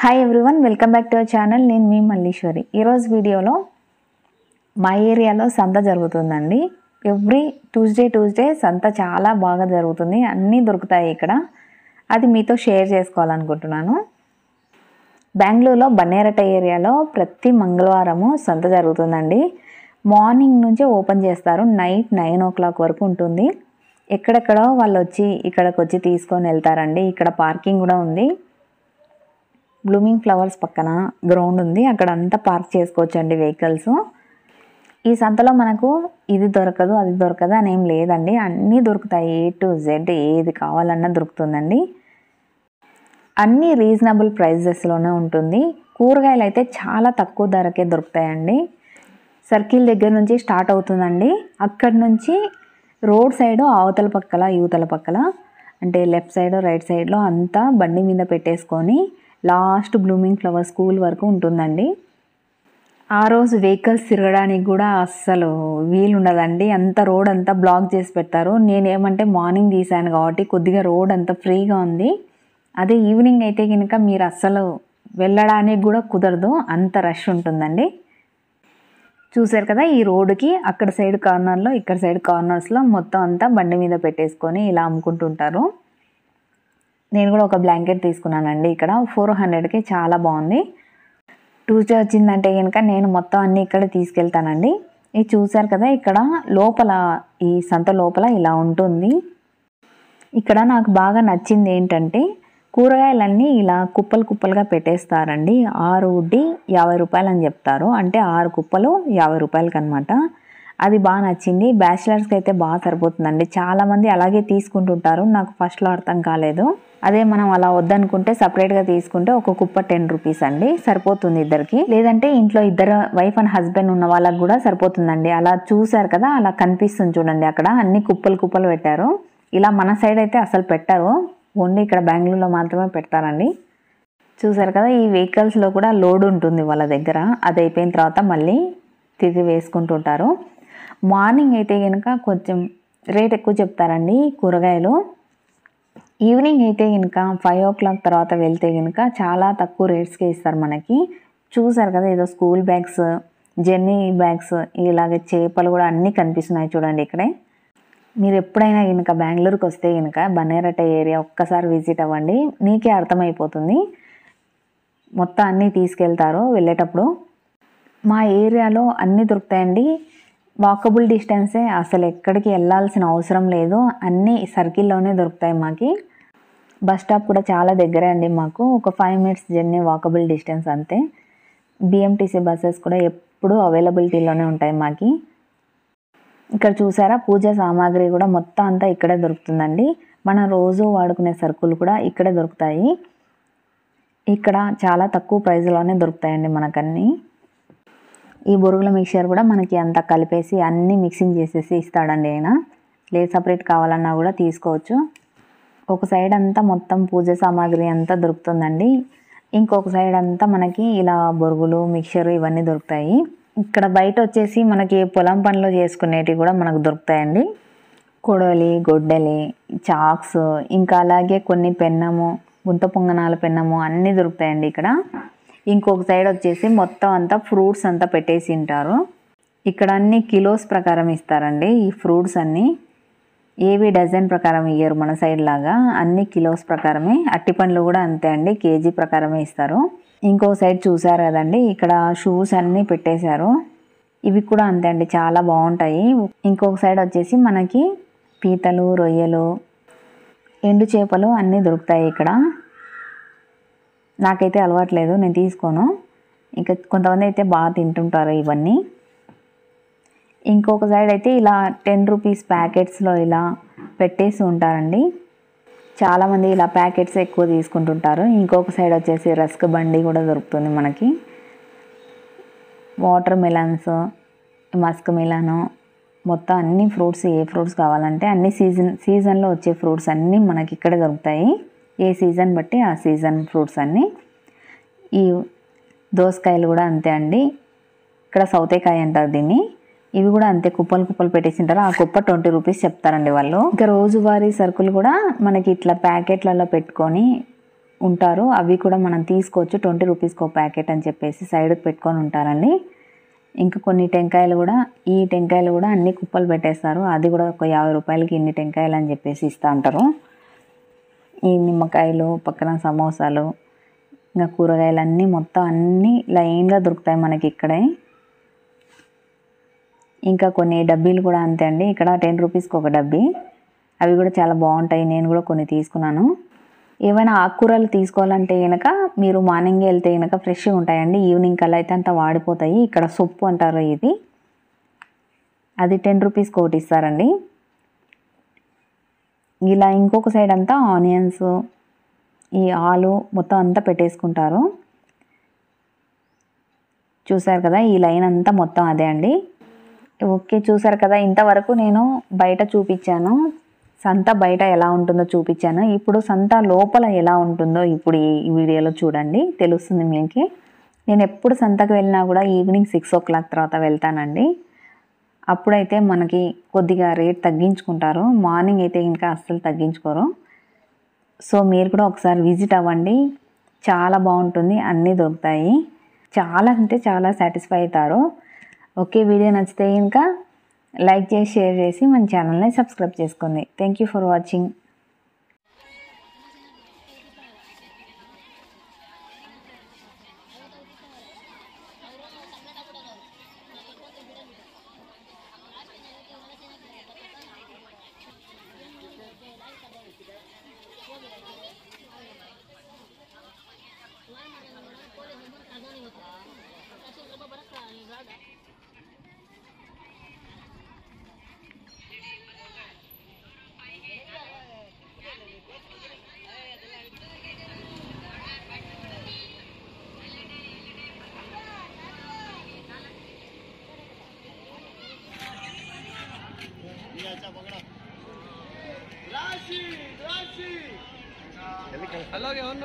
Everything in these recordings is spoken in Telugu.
hi everyone welcome back to our channel నేను మీ మల్లీశ్వరి ఈరోజు వీడియోలో మా ఏరియాలో సంత జరుగుతుందండి ఎవ్రీ ట్యూస్డే ట్యూస్డే సంత చాలా బాగా జరుగుతుంది అన్నీ దొరుకుతాయి ఇక్కడ అది మీతో షేర్ చేసుకోవాలనుకుంటున్నాను బెంగళూరులో బన్నేరట ఏరియాలో ప్రతి మంగళవారము సంత జరుగుతుందండి మార్నింగ్ నుంచే ఓపెన్ చేస్తారు నైట్ నైన్ ఓ క్లాక్ వరకు ఉంటుంది ఎక్కడెక్కడో వాళ్ళు వచ్చి ఇక్కడికి వచ్చి తీసుకొని వెళ్తారండి ఇక్కడ పార్కింగ్ కూడా ఉంది బ్లూమింగ్ ఫ్లవర్స్ పక్కన గ్రౌండ్ ఉంది అక్కడ అంతా పార్క్ చేసుకోవచ్చండి వెహికల్స్ ఈ సంతలో మనకు ఇది దొరకదు అది దొరకదు అని ఏం లేదండి అన్నీ దొరుకుతాయి ఏ టు జెడ్ ఏది కావాలన్నా దొరుకుతుందండి అన్నీ రీజనబుల్ ప్రైజెస్లోనే ఉంటుంది కూరగాయలు అయితే చాలా తక్కువ ధరకే దొరుకుతాయండి సర్కిల్ దగ్గర నుంచి స్టార్ట్ అవుతుందండి అక్కడి నుంచి రోడ్ సైడ్ అవతల పక్కల యువతల పక్కల అంటే లెఫ్ట్ సైడ్ రైట్ సైడ్లో అంతా బండి మీద పెట్టేసుకొని లాస్ట్ బ్లూమింగ్ ఫ్లవర్స్ స్కూల్ వరకు ఉంటుందండి ఆ రోజు వెహికల్స్ తిరగడానికి కూడా అస్సలు వీలు ఉండదండి అంత రోడ్ అంతా బ్లాక్ చేసి పెడతారు నేనేమంటే మార్నింగ్ తీశాను కాబట్టి కొద్దిగా రోడ్ అంతా ఫ్రీగా ఉంది అదే ఈవినింగ్ అయితే కనుక మీరు అస్సలు వెళ్ళడానికి కూడా కుదరదు అంత రష్ ఉంటుందండి చూసారు కదా ఈ రోడ్డుకి అక్కడ సైడ్ కార్నర్లో ఇక్కడ సైడ్ కార్నర్స్లో మొత్తం అంతా బండి మీద పెట్టేసుకొని ఇలా అమ్ముకుంటుంటారు నేను కూడా ఒక బ్లాంకెట్ తీసుకున్నానండి ఇక్కడ ఫోర్ హండ్రెడ్కి చాలా బాగుంది ట్యూస్డే వచ్చిందంటే కనుక నేను మొత్తం అన్నీ ఇక్కడ తీసుకెళ్తానండి ఇది చూశారు కదా ఇక్కడ లోపల ఈ సంత లోపల ఇలా ఉంటుంది ఇక్కడ నాకు బాగా నచ్చింది ఏంటంటే కూరగాయలన్నీ ఇలా కుప్పలు కుప్పలుగా పెట్టేస్తారండి ఆరు డి యాభై రూపాయలు అని చెప్తారు అంటే ఆరు కుప్పలు యాభై రూపాయలకి అనమాట అది బాగా నచ్చింది బ్యాచిలర్స్కి అయితే బాగా సరిపోతుందండి చాలామంది అలాగే తీసుకుంటుంటారు నాకు ఫస్ట్లో అర్థం కాలేదు అదే మనం అలా వద్దనుకుంటే సపరేట్గా తీసుకుంటే ఒక కుప్ప టెన్ రూపీస్ అండి సరిపోతుంది ఇద్దరికి లేదంటే ఇంట్లో ఇద్దరు వైఫ్ అండ్ హస్బెండ్ ఉన్న వాళ్ళకి కూడా సరిపోతుందండి అలా చూసారు కదా అలా కనిపిస్తుంది చూడండి అక్కడ అన్ని కుప్పలు కుప్పలు పెట్టారు ఇలా మన సైడ్ అయితే అసలు పెట్టారు ఓన్లీ ఇక్కడ బెంగళూరులో మాత్రమే పెడతారండి చూసారు కదా ఈ వెహికల్స్లో కూడా లోడ్ ఉంటుంది వాళ్ళ దగ్గర అది అయిపోయిన తర్వాత మళ్ళీ తిరిగి వేసుకుంటుంటారు మార్నింగ్ అయితే కనుక కొంచెం రేట్ ఎక్కువ చెప్తారండి కూరగాయలు ఈవినింగ్ అయితే కనుక ఫైవ్ ఓ క్లాక్ తర్వాత వెళ్తే కనుక చాలా తక్కువ రేట్స్కే ఇస్తారు మనకి చూసారు కదా ఏదో స్కూల్ బ్యాగ్స్ జర్నీ బ్యాగ్స్ ఇలాగే చేపలు కూడా అన్నీ కనిపిస్తున్నాయి చూడండి ఇక్కడే మీరు ఎప్పుడైనా కనుక బెంగళూరుకి వస్తే కనుక బనేరట ఏరియా ఒక్కసారి విజిట్ అవ్వండి మీకే అర్థమైపోతుంది మొత్తం అన్నీ తీసుకెళ్తారు వెళ్ళేటప్పుడు మా ఏరియాలో అన్నీ దొరుకుతాయండి వాకబుల్ డిస్టెన్సే అసలు ఎక్కడికి వెళ్ళాల్సిన అవసరం లేదు అన్నీ సర్కిల్లోనే దొరుకుతాయి మాకి బస్ స్టాప్ కూడా చాలా దగ్గరే అండి మాకు ఒక five minutes journey walkable distance అంతే బిఎంటీసీ బస్సెస్ కూడా ఎప్పుడూ అవైలబిలిటీలోనే ఉంటాయి మాకి ఇక్కడ చూసారా పూజ సామాగ్రి కూడా మొత్తం అంతా ఇక్కడే దొరుకుతుందండి మనం రోజు వాడుకునే సరుకులు కూడా ఇక్కడే దొరుకుతాయి ఇక్కడ చాలా తక్కువ ప్రైస్లోనే దొరుకుతాయండి మనకన్నీ ఈ బొరుగుల మిక్చర్ కూడా మనకి అంత కలిపేసి అన్నీ మిక్సింగ్ చేసేసి ఇస్తాడండి ఆయన లేదు సపరేట్ కావాలన్నా కూడా తీసుకోవచ్చు ఒక సైడ్ అంతా మొత్తం పూజ సామాగ్రి అంతా దొరుకుతుందండి ఇంకొక సైడ్ అంతా మనకి ఇలా బొరుగులు మిక్చర్ ఇవన్నీ దొరుకుతాయి ఇక్కడ బయట వచ్చేసి మనకి పొలం పనులు చేసుకునేటివి కూడా మనకు దొరుకుతాయండి కొడవలి గొడ్డలి చాక్స్ ఇంకా అలాగే కొన్ని పెన్నము గుంత పొంగనాల పెన్నము అన్నీ దొరుకుతాయండి ఇక్కడ ఇంకొక సైడ్ వచ్చేసి మొత్తం అంతా ఫ్రూట్స్ అంతా పెట్టేసి ఉంటారు ఇక్కడ అన్ని కిలోస్ ప్రకారం ఇస్తారండి ఈ ఫ్రూట్స్ అన్నీ ఏవి డజన్ ప్రకారం ఇయ్యరు మన సైడ్ లాగా అన్ని కిలోస్ ప్రకారమే అట్టి పండ్లు కూడా అంతే అండి కేజీ ప్రకారమే ఇస్తారు ఇంకో సైడ్ చూసారు కదండి ఇక్కడ షూస్ అన్నీ పెట్టేశారు ఇవి కూడా అంతే అండి చాలా బాగుంటాయి ఇంకొక సైడ్ వచ్చేసి మనకి పీతలు రొయ్యలు ఎండు చేపలు అన్నీ దొరుకుతాయి ఇక్కడ నాకైతే అలవాట్లేదు నేను తీసుకోను ఇంకా కొంతమంది అయితే బాగా తింటుంటారు ఇవన్నీ ఇంకొక సైడ్ అయితే ఇలా టెన్ రూపీస్ ప్యాకెట్స్లో ఇలా పెట్టేసి ఉంటారండి చాలామంది ఇలా ప్యాకెట్స్ ఎక్కువ తీసుకుంటుంటారు ఇంకొక సైడ్ వచ్చేసి రస్క్ బండి కూడా దొరుకుతుంది మనకి వాటర్ మిలన్స్ మస్క్ మిలను మొత్తం అన్ని ఫ్రూట్స్ ఏ ఫ్రూట్స్ కావాలంటే అన్ని సీజన్ సీజన్లో వచ్చే ఫ్రూట్స్ అన్నీ మనకి ఇక్కడే దొరుకుతాయి ఏ సీజన్ బట్టి ఆ సీజన్ ఫ్రూట్స్ అన్నీ ఈ దోసకాయలు కూడా అంతే అండి ఇక్కడ సౌతేకాయ అంటారు దీన్ని ఇవి కూడా అంతే కుప్పలు కుప్పలు పెట్టేసి ఉంటారు ఆ కుప్ప ట్వంటీ రూపీస్ చెప్తారండి వాళ్ళు ఇంకా రోజువారీ సరుకులు కూడా మనకి ఇట్లా ప్యాకెట్లలో పెట్టుకొని ఉంటారు అవి కూడా మనం తీసుకోవచ్చు ట్వంటీ రూపీస్కి ఒక ప్యాకెట్ అని చెప్పేసి సైడ్కి పెట్టుకొని ఉంటారండి ఇంకా కొన్ని టెంకాయలు కూడా ఈ టెంకాయలు కూడా అన్ని కుప్పలు పెట్టేస్తారు అది కూడా ఒక యాభై రూపాయలకి ఇన్ని టెంకాయలు అని చెప్పేసి ఇస్తూ ఉంటారు ఈ నిమ్మకాయలు పక్కన సమోసాలు ఇంకా కూరగాయలు అన్నీ మొత్తం అన్నీ లైన్గా దొరుకుతాయి మనకి ఇక్కడే ఇంకా కొన్ని డబ్బీలు కూడా అంతే అండి ఇక్కడ టెన్ రూపీస్కి ఒక డబ్బీ అవి కూడా చాలా బాగుంటాయి నేను కూడా కొన్ని తీసుకున్నాను ఏమైనా ఆకుకూరలు తీసుకోవాలంటే కనుక మీరు మార్నింగ్ వెళ్తే కనుక ఫ్రెష్గా ఉంటాయండి ఈవినింగ్ కల్లా అయితే అంత వాడిపోతాయి ఇక్కడ సొప్పు అంటారు ఇది అది టెన్ రూపీస్కి ఒకటి ఇస్తారండి ఇలా ఇంకొక సైడ్ అంతా ఆనియన్స్ ఈ ఆలు మొత్తం అంతా పెట్టేసుకుంటారు చూసారు కదా ఈ లైన్ అంతా మొత్తం అదే అండి ఓకే చూసారు కదా ఇంతవరకు నేను బయట చూపించాను సంత బయట ఎలా ఉంటుందో చూపించాను ఇప్పుడు సంత లోపల ఎలా ఉంటుందో ఇప్పుడు ఈ వీడియోలో చూడండి తెలుస్తుంది మీకు నేను ఎప్పుడు సంతకు వెళ్ళినా కూడా ఈవినింగ్ సిక్స్ ఓ క్లాక్ తర్వాత వెళ్తానండి అప్పుడైతే మనకి కొద్దిగా రేట్ తగ్గించుకుంటారు మార్నింగ్ అయితే ఇంకా అస్సలు తగ్గించుకోరు సో మీరు కూడా ఒకసారి విజిట్ అవ్వండి చాలా బాగుంటుంది అన్నీ దొరుకుతాయి చాలా అంటే చాలా సాటిస్ఫై అవుతారు ఓకే వీడియో నచ్చితే ఇంకా లైక్ చేసి షేర్ చేసి మన ఛానల్ని సబ్స్క్రైబ్ చేసుకోండి థ్యాంక్ యూ ఫర్ వాచింగ్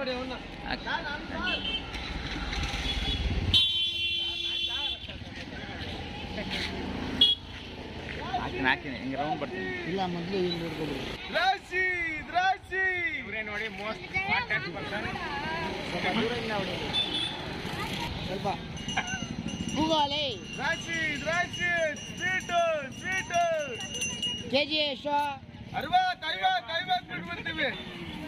ಹಾಕಿನ ಹಾಕಿನಿ ಹಿಂಗೆ ರೌಂಡ್ ಬರ್ತೀನಿ ಇಲ್ಲ ಮೊದಲು ಇಲ್ಲಿ ನೋಡ್ಕೊಂಡು ರಾಶಿ ರಾಶಿ ಇವರೇ ನೋಡಿ ಮೋಸ್ಟ್ ಸ್ವಲ್ಪ ಭೂಗೋಳಿ ರಾಶಿ ರಾಶಿ ಸ್ವೀಟ್ ಸ್ವೀಟ್ ಕೆಜಿ ಎಷ್ಟು ಅರವತ್ತು ಐವತ್ತು ಐವತ್ತು ಬಿಟ್ಬಿಡ್ತೀವಿ